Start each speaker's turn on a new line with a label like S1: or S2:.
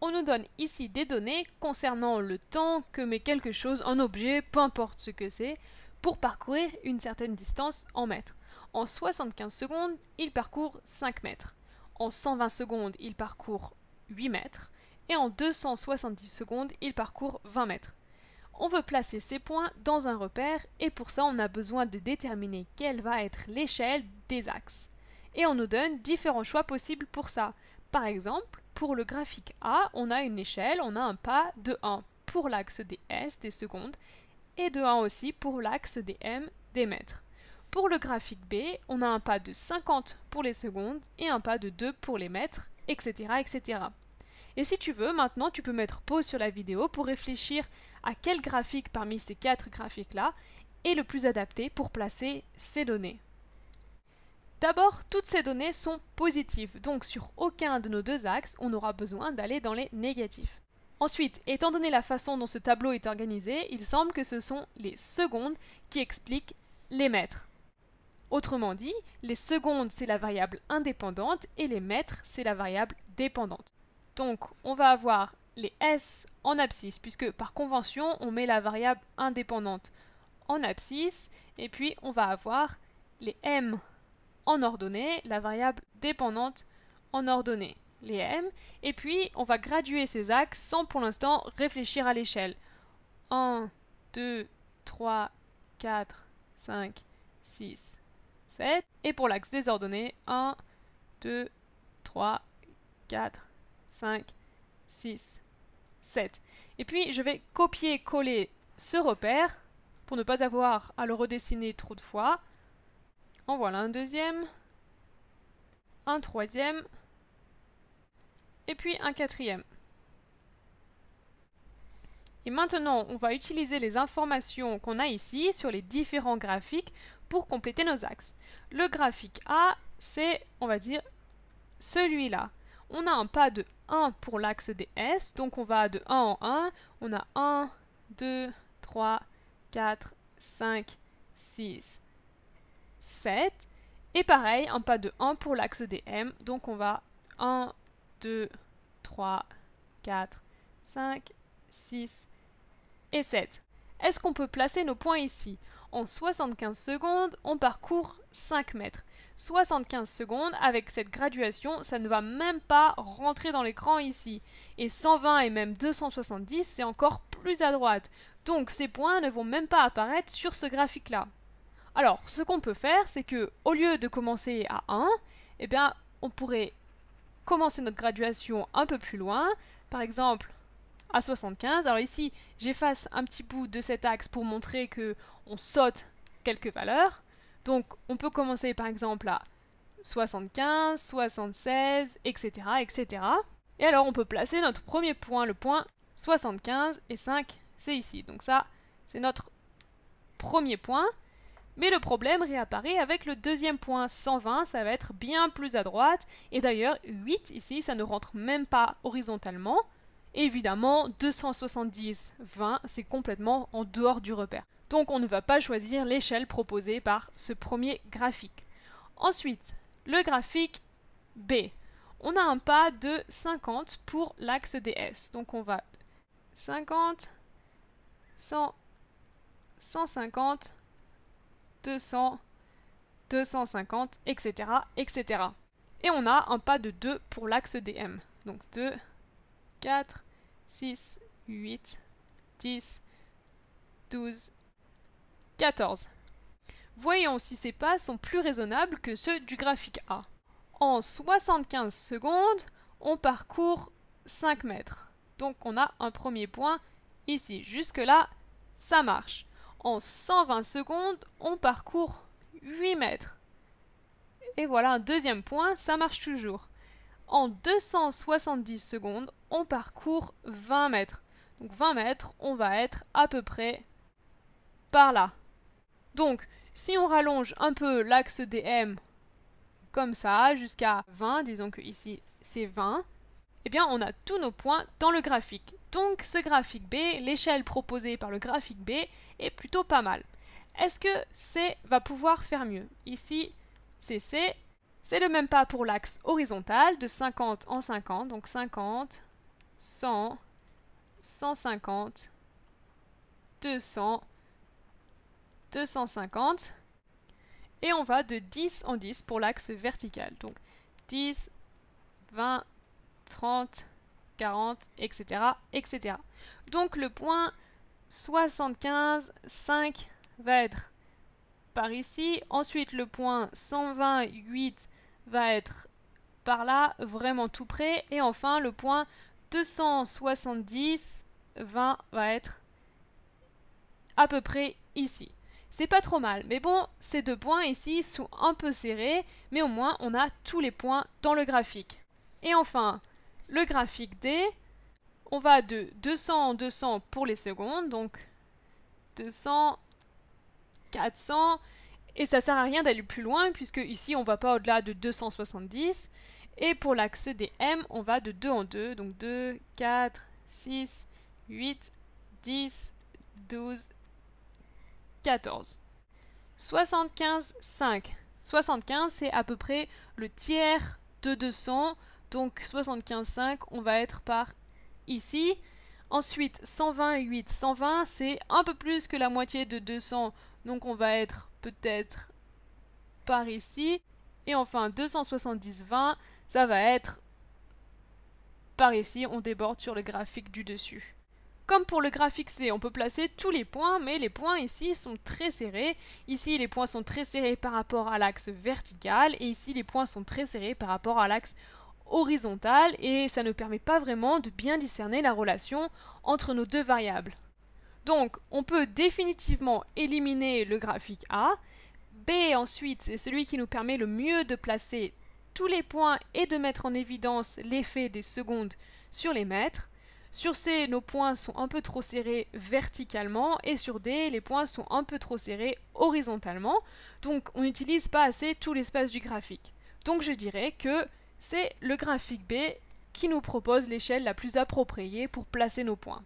S1: On nous donne ici des données concernant le temps que met quelque chose en objet, peu importe ce que c'est, pour parcourir une certaine distance en mètres. En 75 secondes, il parcourt 5 mètres. En 120 secondes, il parcourt 8 mètres. Et en 270 secondes, il parcourt 20 mètres. On veut placer ces points dans un repère et pour ça on a besoin de déterminer quelle va être l'échelle des axes. Et on nous donne différents choix possibles pour ça. Par exemple, pour le graphique A, on a une échelle, on a un pas de 1 pour l'axe des S, des secondes, et de 1 aussi pour l'axe des M, des mètres. Pour le graphique B, on a un pas de 50 pour les secondes et un pas de 2 pour les mètres, etc. etc. Et si tu veux, maintenant tu peux mettre pause sur la vidéo pour réfléchir à quel graphique parmi ces quatre graphiques-là est le plus adapté pour placer ces données. D'abord, toutes ces données sont positives, donc sur aucun de nos deux axes, on aura besoin d'aller dans les négatifs. Ensuite, étant donné la façon dont ce tableau est organisé, il semble que ce sont les secondes qui expliquent les mètres. Autrement dit, les secondes, c'est la variable indépendante et les mètres, c'est la variable dépendante. Donc, on va avoir les S en abscisse, puisque par convention, on met la variable indépendante en abscisse, et puis on va avoir les M ordonnée, la variable dépendante en ordonnée, les m, et puis on va graduer ces axes sans pour l'instant réfléchir à l'échelle. 1, 2, 3, 4, 5, 6, 7, et pour l'axe des ordonnées, 1, 2, 3, 4, 5, 6, 7. Et puis je vais copier-coller ce repère pour ne pas avoir à le redessiner trop de fois. En voilà un deuxième. Un troisième. Et puis un quatrième. Et maintenant, on va utiliser les informations qu'on a ici sur les différents graphiques pour compléter nos axes. Le graphique A, c'est, on va dire, celui-là. On a un pas de 1 pour l'axe des S, donc on va de 1 en 1. On a 1, 2, 3, 4, 5, 6, 7. Et pareil, un pas de 1 pour l'axe DM. Donc on va 1, 2, 3, 4, 5, 6 et 7. Est-ce qu'on peut placer nos points ici En 75 secondes, on parcourt 5 mètres. 75 secondes, avec cette graduation, ça ne va même pas rentrer dans l'écran ici. Et 120 et même 270, c'est encore plus à droite. Donc ces points ne vont même pas apparaître sur ce graphique-là. Alors, ce qu'on peut faire, c'est que au lieu de commencer à 1, eh bien, on pourrait commencer notre graduation un peu plus loin, par exemple à 75. Alors ici, j'efface un petit bout de cet axe pour montrer que on saute quelques valeurs. Donc, on peut commencer par exemple à 75, 76, etc., etc. Et alors, on peut placer notre premier point, le point 75 et 5, c'est ici. Donc ça, c'est notre premier point. Mais le problème réapparaît avec le deuxième point 120, ça va être bien plus à droite. Et d'ailleurs, 8 ici, ça ne rentre même pas horizontalement. évidemment, 270, 20, c'est complètement en dehors du repère. Donc on ne va pas choisir l'échelle proposée par ce premier graphique. Ensuite, le graphique B. On a un pas de 50 pour l'axe DS. Donc on va 50, 100, 150, 200, 250, etc., etc. Et on a un pas de 2 pour l'axe DM. Donc 2, 4, 6, 8, 10, 12, 14. Voyons si ces pas sont plus raisonnables que ceux du graphique A. En 75 secondes, on parcourt 5 mètres. Donc on a un premier point ici. Jusque-là, ça marche. En 120 secondes, on parcourt 8 mètres. Et voilà un deuxième point, ça marche toujours. En 270 secondes, on parcourt 20 mètres. Donc 20 mètres, on va être à peu près par là. Donc, si on rallonge un peu l'axe des M comme ça, jusqu'à 20, disons que ici c'est 20, eh bien on a tous nos points dans le graphique. Donc ce graphique B, l'échelle proposée par le graphique B est plutôt pas mal. Est-ce que C va pouvoir faire mieux Ici, c'est C. c'est le même pas pour l'axe horizontal de 50 en 50, donc 50, 100, 150, 200, 250, et on va de 10 en 10 pour l'axe vertical, donc 10, 20, 30, 40, etc., etc. Donc le point 75, 5 va être par ici. Ensuite, le point 128 va être par là, vraiment tout près. Et enfin, le point 270, 20 va être à peu près ici. C'est pas trop mal, mais bon, ces deux points ici sont un peu serrés, mais au moins on a tous les points dans le graphique. Et enfin, le graphique D. On va de 200 en 200 pour les secondes, donc 200, 400, et ça sert à rien d'aller plus loin puisque ici on ne va pas au-delà de 270. Et pour l'axe des M, on va de 2 en 2, donc 2, 4, 6, 8, 10, 12, 14. 75, 5. 75, c'est à peu près le tiers de 200 donc 75,5, on va être par ici. Ensuite, 128, 120, c'est un peu plus que la moitié de 200, donc on va être peut-être par ici. Et enfin, 270, 20, ça va être par ici, on déborde sur le graphique du dessus. Comme pour le graphique C, on peut placer tous les points, mais les points ici sont très serrés. Ici, les points sont très serrés par rapport à l'axe vertical, et ici, les points sont très serrés par rapport à l'axe horizontale et ça ne permet pas vraiment de bien discerner la relation entre nos deux variables. Donc on peut définitivement éliminer le graphique A. B ensuite, c'est celui qui nous permet le mieux de placer tous les points et de mettre en évidence l'effet des secondes sur les mètres. Sur C, nos points sont un peu trop serrés verticalement et sur D, les points sont un peu trop serrés horizontalement. Donc on n'utilise pas assez tout l'espace du graphique. Donc je dirais que c'est le graphique B qui nous propose l'échelle la plus appropriée pour placer nos points.